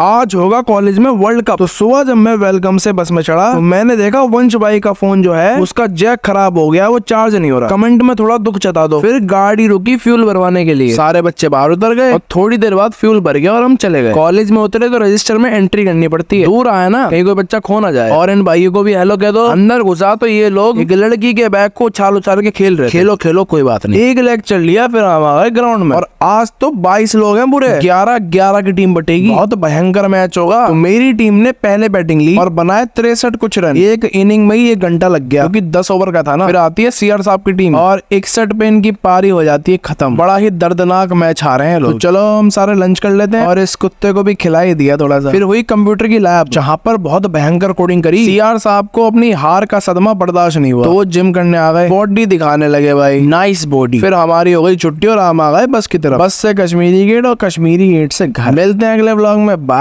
आज होगा कॉलेज में वर्ल्ड कप तो सुबह जब मैं वेलकम से बस में चढ़ा तो मैंने देखा वंश भाई का फोन जो है उसका जैक खराब हो गया वो चार्ज नहीं हो रहा कमेंट में थोड़ा दुख जता दो फिर गाड़ी रुकी फ्यूल भरवाने के लिए सारे बच्चे बाहर उतर गए और थोड़ी देर बाद फ्यूल भर गया और हम चले गए कॉलेज में उतरे तो रजिस्टर में एंट्री करनी पड़ती है दूर आया ना कहीं कोई बच्चा खो ना जाए और इन भाइयों को भी हेलो कह दो अंदर घुसा तो ये लोग एक लड़की के बैग को उछाल उछाल के खेल रहे खेलो खेलो कोई बात नहीं एक चल लिया फिर हम आ गए ग्राउंड में और आज तो बाईस लोग हैं बुरे ग्यारह ग्यारह की टीम बटेगी बहुत भयंकर भयंकर मैच होगा तो मेरी टीम ने पहले बैटिंग ली और बनाए तिरसठ कुछ रन एक इनिंग में ही एक घंटा लग गया क्योंकि दस ओवर का था ना फिर आती है सीआर साहब की टीम और इकसठ पे इनकी पारी हो जाती है खत्म बड़ा ही दर्दनाक मैच हारे हैं लोग तो चलो हम सारे लंच कर लेते हैं और इस कुत्ते को भी खिला ही दिया थोड़ा सा फिर हुई कंप्यूटर की लैब जहाँ पर बहुत भयंकर कोडिंग करी सीआर साहब को अपनी हार का सदमा बर्दाश्त नहीं हुआ तो वो जिम करने आ गए बॉडी दिखाने लगे भाई नाइस बॉडी फिर हमारी हो गई छुट्टी और हम आ गए बस की तरफ बस से कश्मीरी गेट और कश्मीरी गेट से घर मिलते हैं अगले ब्लॉग में बाय